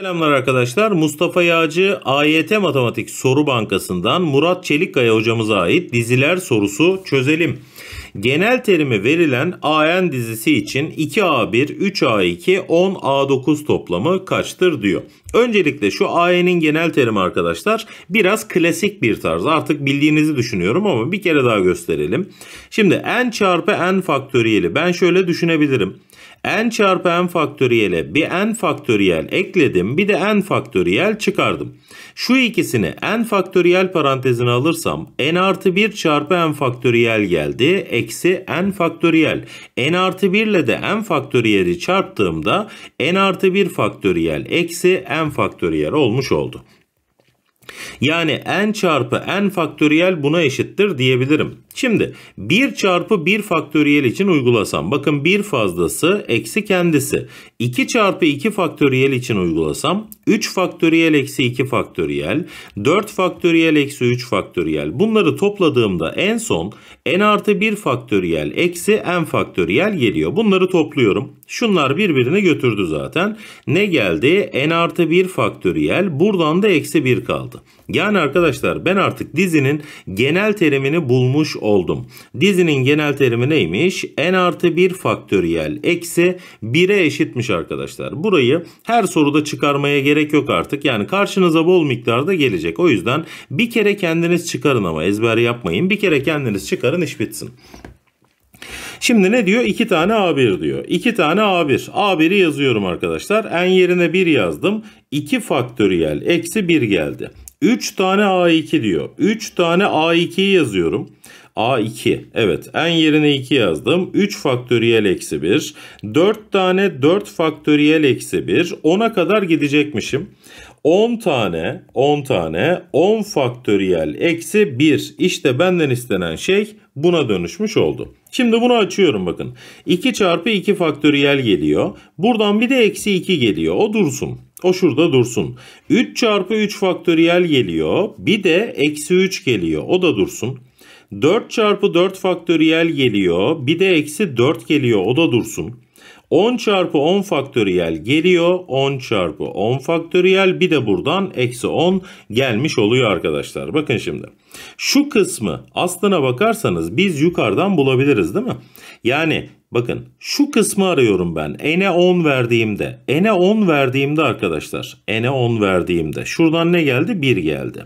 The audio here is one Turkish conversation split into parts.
Selamlar arkadaşlar. Mustafa Yağcı AYT Matematik Soru Bankası'ndan Murat Çelikkaya hocamıza ait diziler sorusu çözelim. Genel terimi verilen AN dizisi için 2A1, 3A2, 10A9 toplamı kaçtır diyor. Öncelikle şu AE'nin genel terimi arkadaşlar biraz klasik bir tarz. Artık bildiğinizi düşünüyorum ama bir kere daha gösterelim. Şimdi n çarpı n faktöriyeli ben şöyle düşünebilirim n çarpı n faktöriyele bir n faktöriyel ekledim bir de n faktöriyel çıkardım. Şu ikisini n faktöriyel parantezine alırsam n artı 1 çarpı n faktöriyel geldi eksi n faktöriyel. n artı 1 ile de n faktöriyeli çarptığımda n artı 1 faktöriyel eksi n faktöriyel olmuş oldu. Yani n çarpı n faktöriyel buna eşittir diyebilirim. Şimdi 1 çarpı 1 faktöriyel için uygulasam bakın 1 fazlası eksi kendisi. 2 çarpı 2 faktöriyel için uygulasam 3 faktöriyel eksi 2 faktöriyel 4 faktöriyel eksi 3 faktöriyel bunları topladığımda en son n artı 1 faktöriyel eksi n faktöriyel geliyor. Bunları topluyorum. Şunlar birbirini götürdü zaten. Ne geldi? n artı 1 faktöriyel buradan da eksi 1 kaldı. Yani arkadaşlar ben artık dizinin genel terimini bulmuş oldum. Dizinin genel terimi neymiş? n artı 1 faktöriyel eksi 1'e eşitmiş arkadaşlar. Burayı her soruda çıkarmaya gerek yok artık. Yani karşınıza bol miktarda gelecek. O yüzden bir kere kendiniz çıkarın ama ezber yapmayın. Bir kere kendiniz çıkarın iş bitsin. Şimdi ne diyor? 2 tane A1 diyor. 2 tane A1. A1'i yazıyorum arkadaşlar. N yerine 1 yazdım. 2 faktöriyel eksi 1 geldi. 3 tane A2 diyor. 3 tane A2'yi yazıyorum. A2. Evet en yerine 2 yazdım. 3 faktöriyel eksi 1. 4 tane 4 faktöriyel eksi 1. 10'a kadar gidecekmişim. 10 tane 10 tane 10 faktöriyel eksi 1. İşte benden istenen şey buna dönüşmüş oldu. Şimdi bunu açıyorum bakın. 2 çarpı 2 faktöriyel geliyor. Buradan bir de eksi 2 geliyor. O dursun. O şurada dursun. 3 çarpı 3 faktöriyel geliyor. Bir de eksi 3 geliyor. O da dursun. 4 çarpı 4 faktöriyel geliyor. Bir de eksi 4 geliyor o da dursun. 10 çarpı 10 faktöriyel geliyor. 10 çarpı 10 faktöriyel bir de buradan eksi 10 gelmiş oluyor arkadaşlar. Bakın şimdi şu kısmı aslına bakarsanız biz yukarıdan bulabiliriz değil mi? Yani bakın şu kısmı arıyorum ben. N'e 10 verdiğimde. N'e 10 verdiğimde arkadaşlar. N'e 10 verdiğimde. Şuradan ne geldi? 1 geldi.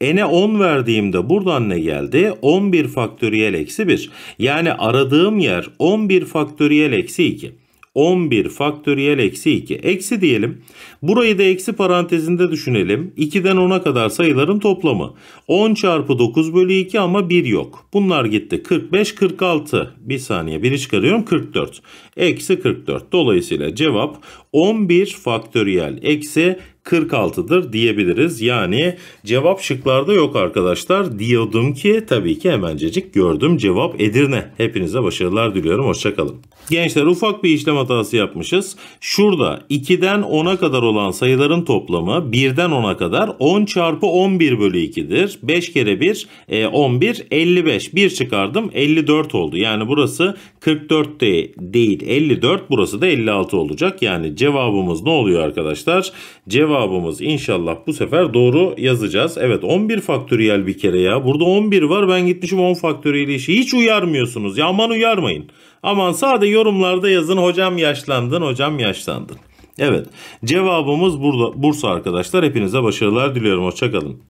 N'e 10 verdiğimde buradan ne geldi? 11 faktöriyel eksi 1. Yani aradığım yer 11 faktöriyel eksi 2. 11 faktöriyel eksi 2. Eksi diyelim. Burayı da eksi parantezinde düşünelim. 2'den 10'a kadar sayıların toplamı. 10 çarpı 9 bölü 2 ama 1 yok. Bunlar gitti. 45, 46. Bir saniye biri çıkarıyorum. 44. Eksi 44. Dolayısıyla cevap 11 faktöriyel eksi 46'dır diyebiliriz. Yani cevap şıklarda yok arkadaşlar. Diyordum ki tabii ki hemencecik gördüm. Cevap Edirne. Hepinize başarılar diliyorum. Hoşçakalın. Gençler ufak bir işlem hatası yapmışız. Şurada 2'den 10'a kadar olan sayıların toplamı 1'den 10'a kadar 10 çarpı 11 bölü 2'dir. 5 kere 1 11 55. 1 çıkardım 54 oldu. Yani burası 44 de değil 54 burası da 56 olacak. Yani cevabımız ne oluyor arkadaşlar? Cevap cevabımız inşallah bu sefer doğru yazacağız. Evet 11 faktöriyel bir kere ya. Burada 11 var ben gitmişim 10 faktöriyel işi. Hiç uyarmıyorsunuz. Ya aman uyarmayın. Aman sade yorumlarda yazın hocam yaşlandın hocam yaşlandın. Evet cevabımız burada Bursa arkadaşlar. Hepinize başarılar diliyorum. Hoşçakalın.